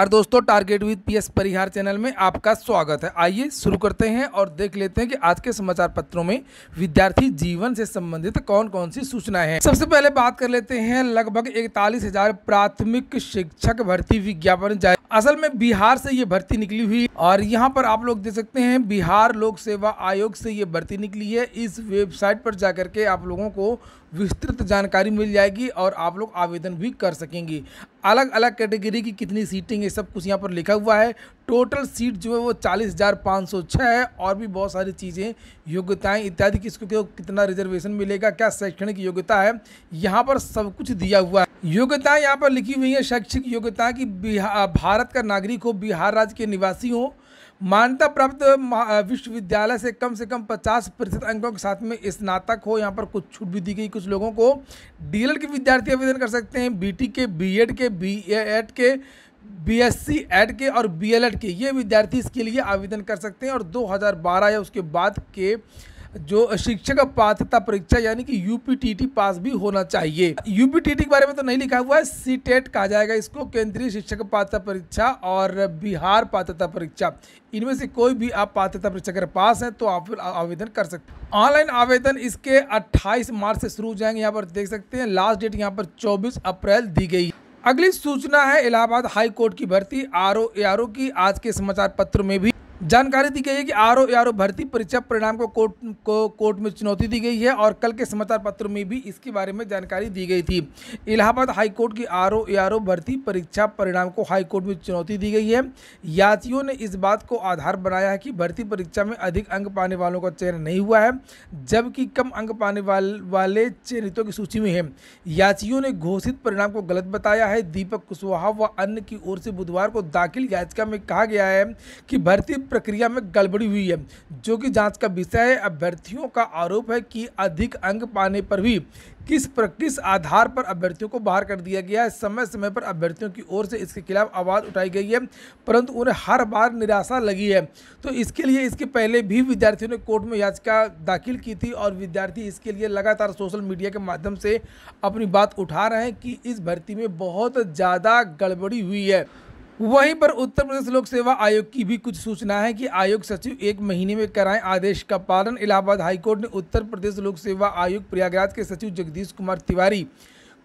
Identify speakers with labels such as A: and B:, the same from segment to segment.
A: और दोस्तों target with PS Parihar channel में आपका स्वागत है आइए शुरू करते हैं और देख लेते हैं कि आज के समाचार पत्रों में विद्यार्थी जीवन से संबंधित कौन कौन सी सूचना है सबसे पहले बात कर लेते हैं लगभग इकतालीस हजार प्राथमिक शिक्षक भर्ती विज्ञापन जाए असल में बिहार से ये भर्ती निकली हुई और यहाँ पर आप लोग देख सकते हैं बिहार लोक सेवा आयोग से ये भर्ती निकली है इस वेबसाइट पर जाकर के आप लोगों को विस्तृत जानकारी मिल जाएगी और आप लोग आवेदन भी कर सकेंगी अलग अलग कैटेगरी की कितनी सीटिंग है सब कुछ यहाँ पर लिखा हुआ है टोटल सीट जो है वो चालीस हज़ार पाँच सौ छः है और भी बहुत सारी चीज़ें योग्यताएं इत्यादि किसको कितना रिजर्वेशन मिलेगा क्या शैक्षणिक योग्यता है यहाँ पर सब कुछ दिया हुआ है योग्यताएँ यहाँ पर लिखी हुई है शैक्षिक योग्यता कि भारत का नागरिक हो बिहार राज्य के निवासी हो मान्यता प्राप्त विश्वविद्यालय से कम से कम 50 प्रतिशत अंकों के साथ में स्नातक हो यहाँ पर कुछ छूट भी दी गई कुछ लोगों को डीएलएड के विद्यार्थी आवेदन कर सकते हैं बीटी के बीएड के बीएड के बीएससी एड के और बीएलएड के ये विद्यार्थी इसके लिए आवेदन कर सकते हैं और 2012 या उसके बाद के जो शिक्षक पात्रता परीक्षा यानी कि यूपीटीटी पास भी होना चाहिए यूपीटीटी के बारे में तो नहीं लिखा हुआ है सी टेट e कहा जाएगा इसको केंद्रीय शिक्षक पात्रता परीक्षा और बिहार पात्रता परीक्षा इनमें से कोई भी आप पात्रता परीक्षा अगर पास हैं तो आप आवेदन कर सकते हैं ऑनलाइन आवेदन इसके 28 मार्च से शुरू हो जाएंगे यहाँ पर देख सकते हैं लास्ट डेट यहाँ पर 24 अप्रैल दी गई अगली सूचना है इलाहाबाद हाई कोर्ट की भर्ती आर ओ की आज के समाचार पत्र में भी जानकारी दी गई है कि आरओ आरओ भर्ती परीक्षा परिणाम को कोर्ट को कोर्ट में चुनौती दी गई है और कल के समाचार पत्र में भी इसके बारे में जानकारी दी गई थी इलाहाबाद हाईकोर्ट की आरओ आरओ भर्ती परीक्षा परिणाम को हाई कोर्ट में चुनौती दी गई है याचियों ने इस बात को आधार बनाया है कि भर्ती परीक्षा में अधिक अंक पाने वालों का चयन नहीं हुआ है जबकि कम अंक पाने वाल, वाले चयनितों की सूची में है याचियों ने घोषित परिणाम को गलत बताया है दीपक कुशवाहा व अन्य की ओर से बुधवार को दाखिल याचिका में कहा गया है कि भर्ती प्रक्रिया में गड़बड़ी हुई है जो कि जांच का विषय है अभ्यर्थियों का आरोप है कि अधिक अंक पाने पर भी किस पर किस आधार पर अभ्यर्थियों को बाहर कर दिया गया है समय समय पर अभ्यर्थियों की ओर से इसके खिलाफ आवाज़ उठाई गई है परंतु उन्हें हर बार निराशा लगी है तो इसके लिए इसके पहले भी विद्यार्थियों ने कोर्ट में याचिका दाखिल की थी और विद्यार्थी इसके लिए लगातार सोशल मीडिया के माध्यम से अपनी बात उठा रहे हैं कि इस भर्ती में बहुत ज़्यादा गड़बड़ी हुई है वहीं पर उत्तर प्रदेश लोक सेवा आयोग की भी कुछ सूचना है कि आयोग सचिव एक महीने में कराएं आदेश का पालन इलाहाबाद हाईकोर्ट ने उत्तर प्रदेश लोक सेवा आयोग प्रयागराज के सचिव जगदीश कुमार तिवारी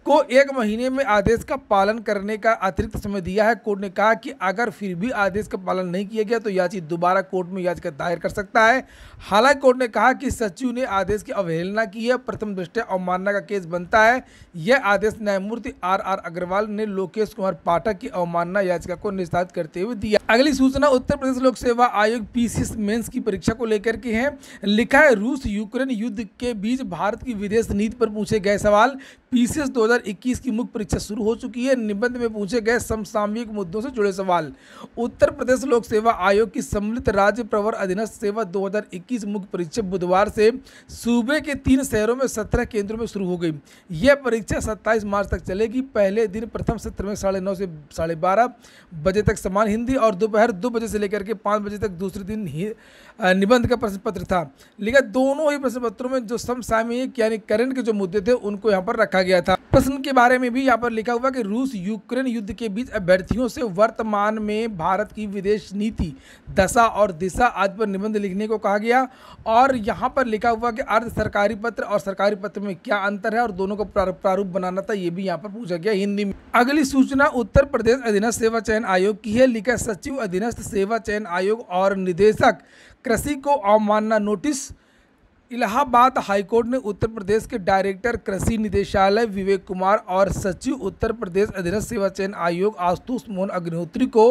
A: को एक महीने में आदेश का पालन करने का अतिरिक्त समय दिया है कोर्ट ने कहा कि अगर फिर भी आदेश का पालन नहीं किया गया तो याची दोबारा कोर्ट में याचिका दायर कर सकता है हालांकि कोर्ट ने कहा कि सचिव ने आदेश की अवहेलना की है प्रथम दृष्टि अवमानना का केस बनता है यह आदेश न्यायमूर्ति आर आर अग्रवाल ने लोकेश कुमार पाठक की अवमानना याचिका को निस्तारित करते हुए दिया अगली सूचना उत्तर प्रदेश लोक सेवा आयोग पीसीएस मेंस की परीक्षा को लेकर के है लिखा है रूस यूक्रेन युद्ध के बीच भारत की विदेश नीति पर पूछे गए सवाल पीसीएस 2021 की मुख्य परीक्षा शुरू हो चुकी है निबंध में पूछे गए समसामयिक मुद्दों से जुड़े सवाल उत्तर प्रदेश लोक सेवा आयोग की सम्मिलित राज्य प्रवर अधीनस्थ सेवा 2021 मुख्य परीक्षा बुधवार से सूबे के तीन शहरों में सत्रह केंद्रों में शुरू हो गई यह परीक्षा सत्ताईस मार्च तक चलेगी पहले दिन प्रथम सत्र में साढ़े से साढ़े बारह बजे तक समान हिंदी और दोपहर दो बजे से लेकर के पाँच बजे तक दूसरे दिन निबंध का प्रश्न पत्र था लेकिन दोनों ही प्रश्न पत्रों में जो समसामयिक यानी करंट के जो मुद्दे थे उनको यहाँ पर रखा गया था प्रश्न के बारे में भी यहाँ पर लिखा हुआ कि रूस यूक्रेन युद्ध के बीच अभ्यर्थियों से वर्तमान में भारत की विदेश नीति दशा और दिशा आदि पर निबंध लिखने को कहा गया और यहाँ पर लिखा हुआ कि अर्ध सरकारी पत्र और सरकारी पत्र में क्या अंतर है और दोनों को प्रारूप बनाना था ये भी यहाँ पर पूछा गया हिंदी में अगली सूचना उत्तर प्रदेश अधीनस्थ सेवा चयन आयोग की है लिखा सचिव अधीनस्थ सेवा चयन आयोग और निदेशक कृषि को अवमानना नोटिस इलाहाबाद हाईकोर्ट ने उत्तर प्रदेश के डायरेक्टर कृषि निदेशालय विवेक कुमार और सचिव उत्तर प्रदेश अधीनस्थ सेवा चयन आयोग आशुतोष मोहन अग्निहोत्री को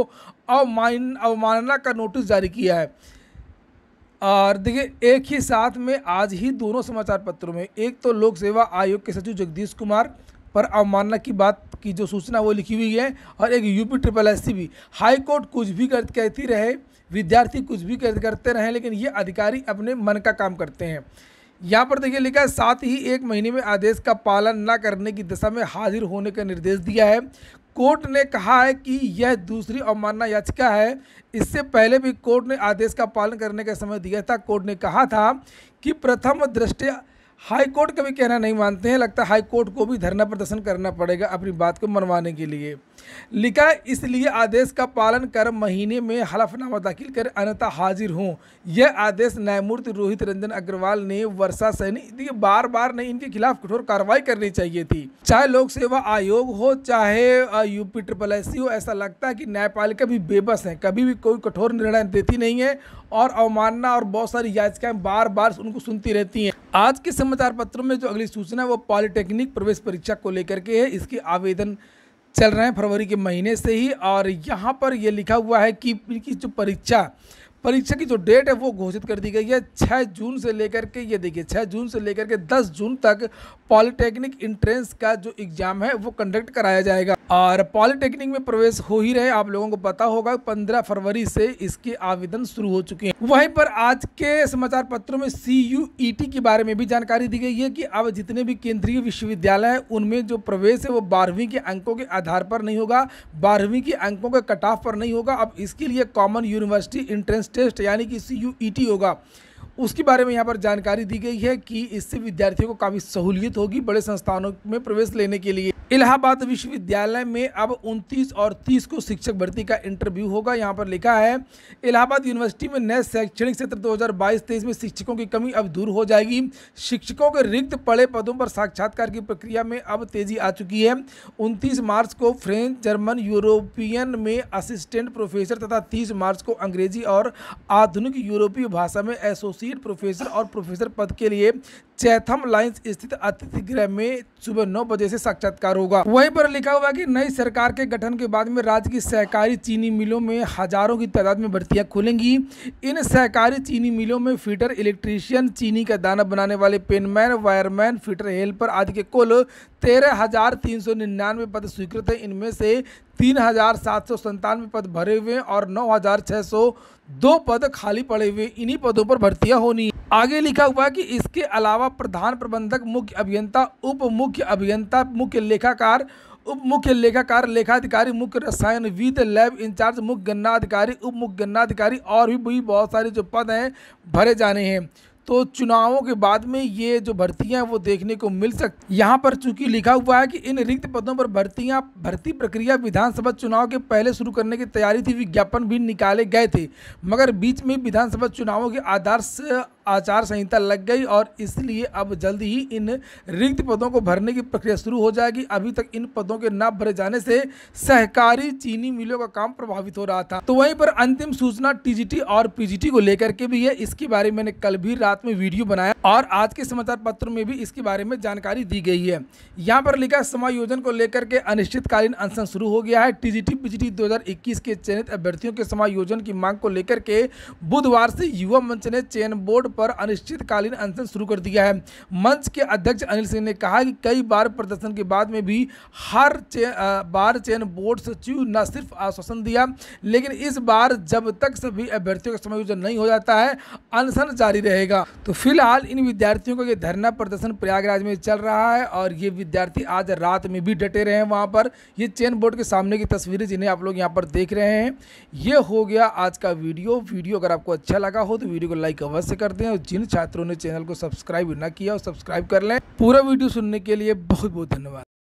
A: अवमान अवमानना का नोटिस जारी किया है और देखिए एक ही साथ में आज ही दोनों समाचार पत्रों में एक तो लोक सेवा आयोग के सचिव जगदीश कुमार पर अवमानना की बात की जो सूचना वो लिखी हुई है और एक यूपी ट्रिपल एस भी हाईकोर्ट कुछ भी कहती रहे विद्यार्थी कुछ भी करते रहें लेकिन ये अधिकारी अपने मन का काम करते हैं यहाँ पर देखिए लिखा है साथ ही एक महीने में आदेश का पालन न करने की दशा में हाजिर होने का निर्देश दिया है कोर्ट ने कहा है कि यह दूसरी अवमानना याचिका है इससे पहले भी कोर्ट ने आदेश का पालन करने का समय दिया था कोर्ट ने कहा था कि प्रथम दृष्टि हाई कोर्ट का भी कहना नहीं मानते हैं लगता है हाई कोर्ट को भी धरना प्रदर्शन करना पड़ेगा अपनी बात को मनवाने के लिए लिखा इसलिए आदेश का पालन कर महीने में हलफनामा दाखिल कर अन्यथा हाजिर हूँ यह आदेश न्यायमूर्ति रोहित रंजन अग्रवाल ने वर्षा सैनी देखिए बार बार नहीं इनके खिलाफ कठोर कार्रवाई करनी चाहिए थी चाहे लोक सेवा आयोग हो चाहे यूपी ट्रिपल एस हो ऐसा लगता है कि न्यायपालिका भी बेबस है कभी भी कोई कठोर निर्णय देती नहीं है और अवमानना और बहुत सारी याचिकाएं बार बार उनको सुनती रहती हैं आज के समाचार पत्रों में जो अगली सूचना है वो पॉलिटेक्निक प्रवेश परीक्षा को लेकर के है इसके आवेदन चल रहे हैं फरवरी के महीने से ही और यहाँ पर ये लिखा हुआ है कि इनकी जो परीक्षा परीक्षा की जो डेट है वो घोषित कर दी गई है छः जून से लेकर के ये देखिए छः जून से लेकर के दस जून तक पॉलिटेक्निक इंट्रेंस का जो एग्ज़ाम है वो कंडक्ट कराया जाएगा और पॉलिटेक्निक में प्रवेश हो ही रहे आप लोगों को पता होगा 15 फरवरी से इसके आवेदन शुरू हो चुके हैं वहीं पर आज के समाचार पत्रों में सी यू ई टी के बारे में भी जानकारी दी गई है कि अब जितने भी केंद्रीय विश्वविद्यालय हैं उनमें जो प्रवेश है वो बारहवीं के अंकों के आधार पर नहीं होगा बारहवीं के अंकों के कट ऑफ पर नहीं होगा अब इसके लिए कॉमन यूनिवर्सिटी इंट्रेंस टेस्ट यानी कि सी यू ई टी होगा उसके बारे में यहाँ पर जानकारी दी गई है कि इससे विद्यार्थियों को काफ़ी सहूलियत होगी बड़े संस्थानों में प्रवेश लेने के लिए इलाहाबाद विश्वविद्यालय में अब 29 और 30 को शिक्षक भर्ती का इंटरव्यू होगा यहाँ पर लिखा है इलाहाबाद यूनिवर्सिटी में नए शैक्षणिक सत्र 2022-23 में शिक्षकों की कमी अब दूर हो जाएगी शिक्षकों के रिक्त पड़े पदों पर साक्षात्कार की प्रक्रिया में अब तेजी आ चुकी है उनतीस मार्च को फ्रेंच जर्मन यूरोपियन में असिस्टेंट प्रोफेसर तथा तीस मार्च को अंग्रेजी और आधुनिक यूरोपीय भाषा में एसोसिएट एसोसिएट प्रोफेसर और प्रोफेसर पद के लिए चैथम लाइन्स स्थित अतिथि गृह में सुबह नौ बजे से साक्षात्कार होगा वहीं पर लिखा हुआ कि नई सरकार के गठन के बाद में राज्य की सहकारी चीनी मिलों में हजारों की तादाद में भर्तियां खुलेंगी इन सहकारी चीनी मिलों में फीटर इलेक्ट्रीशियन चीनी का दाना बनाने वाले पेनमैन वायरमैन फीटर हेल्पर आदि के कुल तेरह हजार तीन सौ निन्यानवे पद स्वीकृत हैं इनमें से तीन हजार सात सौ संतानवे पद भरे हुए और नौ हजार छह सौ दो पद खाली पड़े हुए इन्हीं पदों पर भर्तियां होनी आगे लिखा हुआ है कि इसके अलावा प्रधान प्रबंधक मुख्य अभियंता उप मुख्य अभियंता मुख्य लेखाकार उप मुख्य लेखाकार लेखाधिकारी मुख्य रसायनविद लैब इंचार्ज मुख्य गन्ना अधिकारी उप मुख्य गन्ना अधिकारी और भी, भी बहुत सारे जो पद हैं भरे जाने हैं तो चुनावों के बाद में ये जो भर्तियां वो देखने को मिल सकती यहाँ पर चूंकि लिखा हुआ है कि इन रिक्त पदों पर भर्तियां भर्ती प्रक्रिया विधानसभा चुनाव के पहले शुरू करने की तैयारी थी विज्ञापन भी निकाले गए थे मगर बीच में विधानसभा चुनावों के आधार आचार संहिता लग गई और इसलिए अब जल्द ही इन रिक्त पदों को भरने की प्रक्रिया शुरू हो जाएगी अभी तक इन पदों के न भरे जाने से सहकारी चीनी मिलों का काम प्रभावित हो रहा था तो वहीं पर अंतिम सूचना टीजीटी और पीजीटी को लेकर के भी है इसके बारे में मैंने कल भी रात में वीडियो बनाया और आज के समाचार पत्र में भी इसके बारे में जानकारी दी गई है यहाँ पर लिखा समायोजन को लेकर के अनिश्चितकालीन अनशन शुरू हो गया है टीजीटी पीजीटी दो के चयनित अभ्यर्थियों के समायोजन की मांग को लेकर के बुधवार से युवा मंच ने चयन बोर्ड पर अनिश्चितकालीन अनशन शुरू कर दिया है मंच के अध्यक्ष अनिल सिंह ने कहा कि कई बार प्रदर्शन के बाद में भी हर चे, बार चयन बोर्ड सचिव न सिर्फ आश्वासन दिया लेकिन इस बार जब तक सभी अभ्यर्थियों का समायोजन नहीं हो जाता है अनशन जारी रहेगा तो फिलहाल इन विद्यार्थियों का ये धरना प्रदर्शन प्रयागराज में चल रहा है और ये विद्यार्थी आज रात में भी डटे रहे हैं वहाँ पर ये चयन बोर्ड के सामने की तस्वीरें जिन्हें आप लोग यहाँ पर देख रहे हैं ये हो गया आज का वीडियो वीडियो अगर आपको अच्छा लगा हो तो वीडियो को लाइक अवश्य कर दें हैं और जिन छात्रों ने चैनल को सब्सक्राइब ना किया और सब्सक्राइब कर लें पूरा वीडियो सुनने के लिए बहुत बहुत धन्यवाद